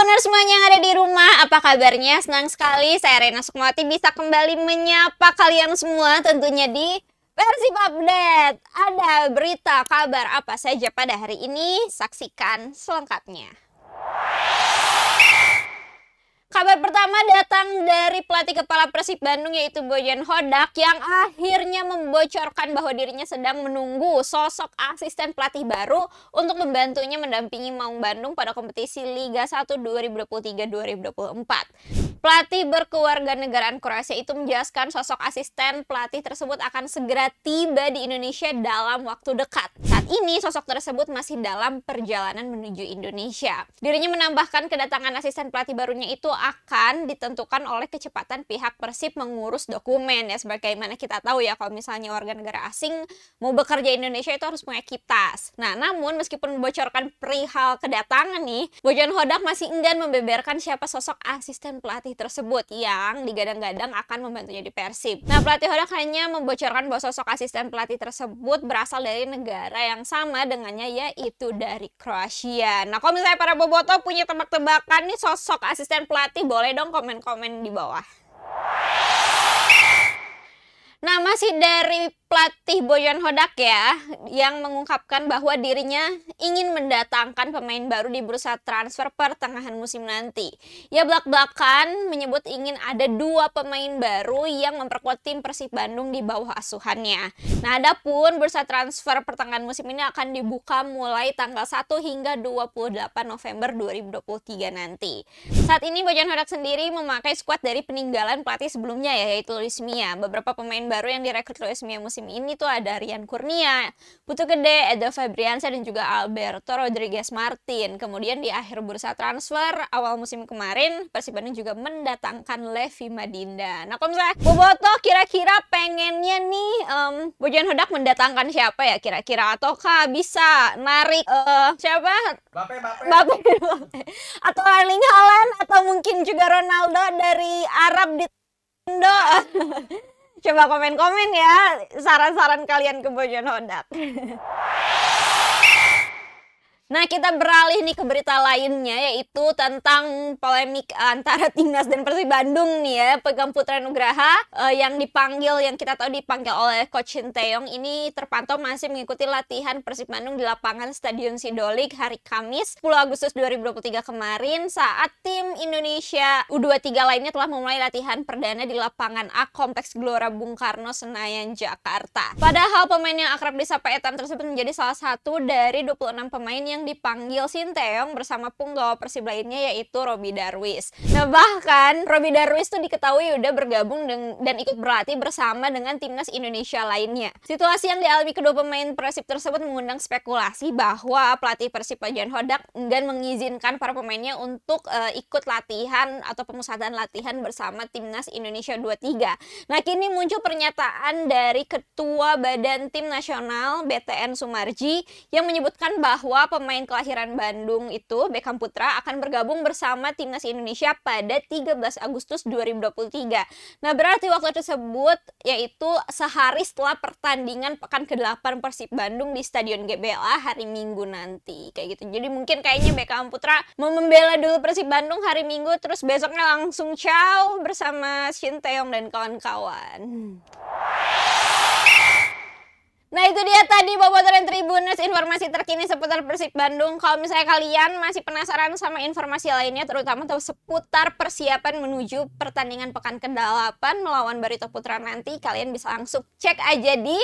Tribuners semuanya yang ada di rumah, apa kabarnya? Senang sekali saya Rena Sukmawati bisa kembali menyapa kalian semua tentunya di versi Update. Ada berita, kabar apa saja pada hari ini? Saksikan selengkapnya. Kabar pertama datang dari pelatih kepala Persib Bandung yaitu Bojan Hodak yang akhirnya membocorkan bahwa dirinya sedang menunggu sosok asisten pelatih baru untuk membantunya mendampingi Maung Bandung pada kompetisi Liga 1 2023-2024. Pelatih berkeluarga negaraan Kroasia itu menjelaskan sosok asisten pelatih tersebut akan segera tiba di Indonesia dalam waktu dekat ini sosok tersebut masih dalam perjalanan menuju Indonesia. Dirinya menambahkan kedatangan asisten pelatih barunya itu akan ditentukan oleh kecepatan pihak Persib mengurus dokumen ya sebagaimana kita tahu ya kalau misalnya warga negara asing mau bekerja Indonesia itu harus punya kitas. Nah, namun meskipun membocorkan perihal kedatangan nih, Bojan Hodak masih enggan membeberkan siapa sosok asisten pelatih tersebut yang digadang-gadang akan membantunya di Persib. Nah, pelatih Hodak hanya membocorkan bahwa sosok asisten pelatih tersebut berasal dari negara yang yang sama dengannya yaitu dari Kroasia. Nah, kalau misalnya para boboto punya tebak-tebakan nih sosok asisten pelatih, boleh dong komen-komen di bawah. Nah, masih dari pelatih Boyan Hodak ya yang mengungkapkan bahwa dirinya ingin mendatangkan pemain baru di bursa transfer pertengahan musim nanti. Ya belak-belakan menyebut ingin ada dua pemain baru yang memperkuat tim Persib Bandung di bawah asuhannya. Nah, adapun bursa transfer pertengahan musim ini akan dibuka mulai tanggal 1 hingga 28 November 2023 nanti. Saat ini Boyan Hodak sendiri memakai skuad dari peninggalan pelatih sebelumnya ya, yaitu Luis Mia. Beberapa pemain baru yang direkrut Luis Mia musim musim ini tuh ada Rian Kurnia, Putu Gede, Edo Febriansa, dan juga Alberto Rodriguez Martin. Kemudian di akhir bursa transfer awal musim kemarin Persib Bandung juga mendatangkan Levi Madinda. Nah kalau misalnya Boboto kira-kira pengennya nih um, Bojan Hodak mendatangkan siapa ya kira-kira ataukah bisa narik uh, siapa? Bape, bape. Bape, bape. Atau Erling Haaland atau mungkin juga Ronaldo dari Arab di Indo. Coba komen-komen ya saran-saran kalian ke Bojonegoro. Hodak. Nah, kita beralih nih ke berita lainnya yaitu tentang polemik antara Timnas dan Persib Bandung nih ya. Pegang Putra Nugraha eh, yang dipanggil yang kita tahu dipanggil oleh coach Shin ini terpantau masih mengikuti latihan Persib Bandung di lapangan Stadion Sidolik hari Kamis 10 Agustus 2023 kemarin saat tim Indonesia U23 lainnya telah memulai latihan perdana di lapangan A Kompleks Gelora Bung Karno Senayan Jakarta. Padahal pemain yang akrab disapa etan tersebut menjadi salah satu dari 26 pemain yang yang dipanggil Sinteyong bersama punggawa Persib lainnya yaitu Robi Darwis. Nah bahkan Robi Darwis tuh diketahui udah bergabung dan ikut berlatih bersama dengan timnas Indonesia lainnya. Situasi yang dialami kedua pemain Persib tersebut mengundang spekulasi bahwa pelatih Persib Pajan Hodak enggan mengizinkan para pemainnya untuk uh, ikut latihan atau pemusatan latihan bersama timnas Indonesia 23. Nah kini muncul pernyataan dari Ketua Badan Tim Nasional BTN Sumarji yang menyebutkan bahwa pemain pemain kelahiran Bandung itu, Beckham Putra, akan bergabung bersama timnas Indonesia pada 13 Agustus 2023. Nah, berarti waktu tersebut yaitu sehari setelah pertandingan pekan ke-8 Persib Bandung di Stadion GBLA hari Minggu nanti. Kayak gitu. Jadi mungkin kayaknya Beckham Putra mau membela dulu Persib Bandung hari Minggu, terus besoknya langsung ciao bersama Shin Taeyong dan kawan-kawan itu dia tadi dan Tribuners informasi terkini seputar Persib Bandung. Kalau misalnya kalian masih penasaran sama informasi lainnya terutama tahu seputar persiapan menuju pertandingan pekan ke-8 melawan Barito Putra nanti, kalian bisa langsung cek aja di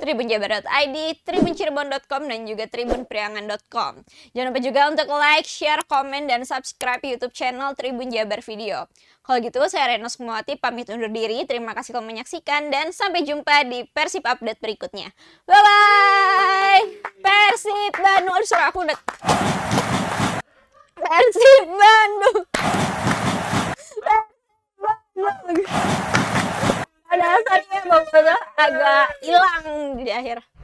tribunjabar.id, tribuncirebon.com dan juga tribunpriangan.com. Jangan lupa juga untuk like, share, komen dan subscribe YouTube channel Tribun Jabar Video. Kalau gitu saya Renos Sumawati pamit undur diri. Terima kasih telah menyaksikan dan sampai jumpa di Persib Update berikutnya. Bye. Bye bye. Persib Bandung. Aduh suara aku udah. Persib Bandung. Persib Bandung. Ada saya agak hilang di akhir.